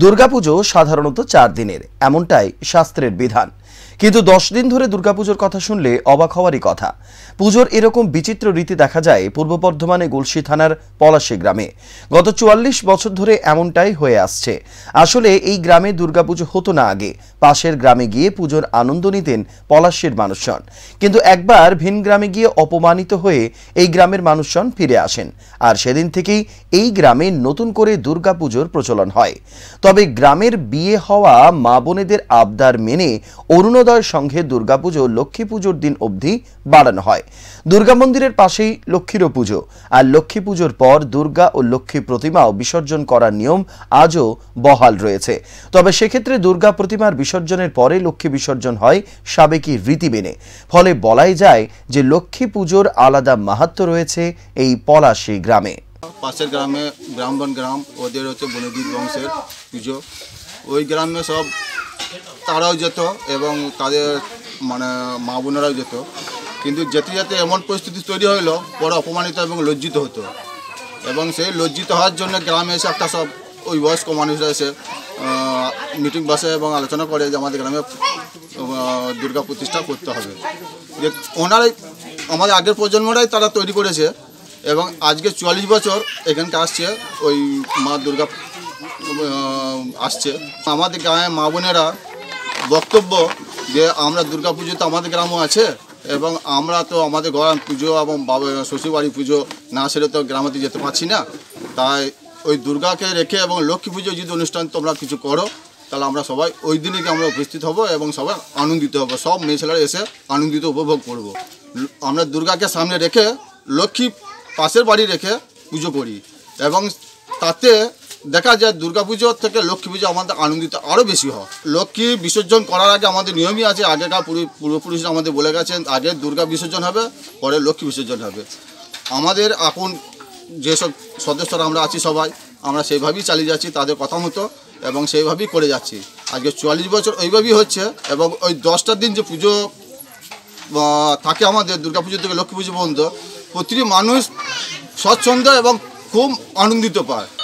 দুর্গাপুজো সাধারণত চার দিনের এমনটাই শাস্ত্রের বিধান কিন্তু দশ দিন ধরে দুর্গাপুজোর কথা শুনলে অবাক হওয়ারই কথা পুজোর এরকম বিচিত্র রীতি দেখা যায় পূর্ব বর্ধমানে গুলশি থানার পলাশী গ্রামে গত চুয়াল্লিশ বছর ধরে এমনটাই হয়ে আসছে আসলে এই গ্রামে দুর্গাপুজো হতো না আগে পাশের গ্রামে গিয়ে পুজোর আনন্দ নিতেন পলাশীর মানুষজন কিন্তু একবার ভিন গ্রামে গিয়ে অপমানিত হয়ে এই গ্রামের মানুষজন ফিরে আসেন আর সেদিন থেকেই এই গ্রামে নতুন করে দুর্গাপুজোর প্রচলন হয় তবে গ্রামের বিয়ে হওয়া মা বোনেদের আবদার মেনে অরুণোদয় মন্দিরোদয় সংঘে দুর্গাপুজো লক্ষ্মী পুজোর দিন অবধি বাড়ানো হয় দুর্গা মন্দিরের পাশেই লক্ষ্মীরও পুজো আর লক্ষ্মী পুজোর পর দুর্গা ও লক্ষ্মী প্রতিমাও বিসর্জন করার নিয়ম আজও বহাল রয়েছে তবে সেক্ষেত্রে দুর্গা প্রতিমার বিসর্জনের পরে লক্ষ্মী বিসর্জন হয় সাবেকি রীতি মেনে ফলে বলাই যায় যে লক্ষ্মী পুজোর আলাদা মাহাত্ম রয়েছে এই পলাশী গ্রামে পাশের গ্রামে ব্রাহ্মণ গ্রাম ওদের হচ্ছে বনদীপ বংশের পুজো ওই গ্রামে সব তারাও যেত এবং তাদের মানে মা বোনেরাও যেত কিন্তু যেতে যেতে এমন পরিস্থিতি তৈরি হইলো পরে অপমানিত এবং লজ্জিত হতো এবং সেই লজ্জিত হওয়ার জন্য গ্রামে এসে একটা সব ওই বয়স্ক মানুষরা এসে মিটিং বসে এবং আলোচনা করে যে আমাদের গ্রামে দুর্গা প্রতিষ্ঠা করতে হবে যে ওনারাই আমাদের আগের প্রজন্মরাই তারা তৈরি করেছে এবং আজকে চুয়াল্লিশ বছর এখানটা আসছে ওই মা দুর্গা আসছে আমাদের গ্রামের মা বোনেরা বক্তব্য যে আমরা দুর্গা পুজো তো আমাদের গ্রামও আছে এবং আমরা তো আমাদের গরম পুজো এবং বাবা শ্বশুরবাড়ি পুজো না সেরে তো গ্রামেতে যেতে পারছি না তাই ওই দুর্গাকে রেখে এবং লক্ষ্মী পুজো যদি অনুষ্ঠান তোমরা কিছু করো তাহলে আমরা সবাই ওই দিনে আমরা উপস্থিত হব এবং সবাই আনন্দিত হব সব মেয়ে ছেলেরা এসে আনন্দিত উপভোগ করব। আমরা দুর্গাকে সামনে রেখে লক্ষ্মী পাশের বাড়ি রেখে পুজো করি এবং তাতে দেখা যায় দুর্গাপুজো থেকে লক্ষ্মী পুজো আমাদের আনন্দিত আরও বেশি হয় লক্ষ্মী বিসর্জন করার আগে আমাদের নিয়মই আছে আগেকার পূর্বপুরুষরা আমাদের বলে গেছেন আগে দুর্গা বিসর্জন হবে পরে লক্ষ্মী বিসর্জন হবে আমাদের এখন যেসব সদস্যরা আমরা আছি সবাই আমরা সেইভাবেই চালিয়ে যাচ্ছি তাদের কথা মতো এবং সেইভাবেই করে যাচ্ছি আজকে চুয়াল্লিশ বছর ওইভাবেই হচ্ছে এবং ওই দশটার দিন যে পুজো থাকে আমাদের দুর্গাপুজো থেকে লক্ষ্মী পুজো পর্যন্ত প্রতিটি মানুষ স্বচ্ছন্দ এবং খুব আনন্দিত পায়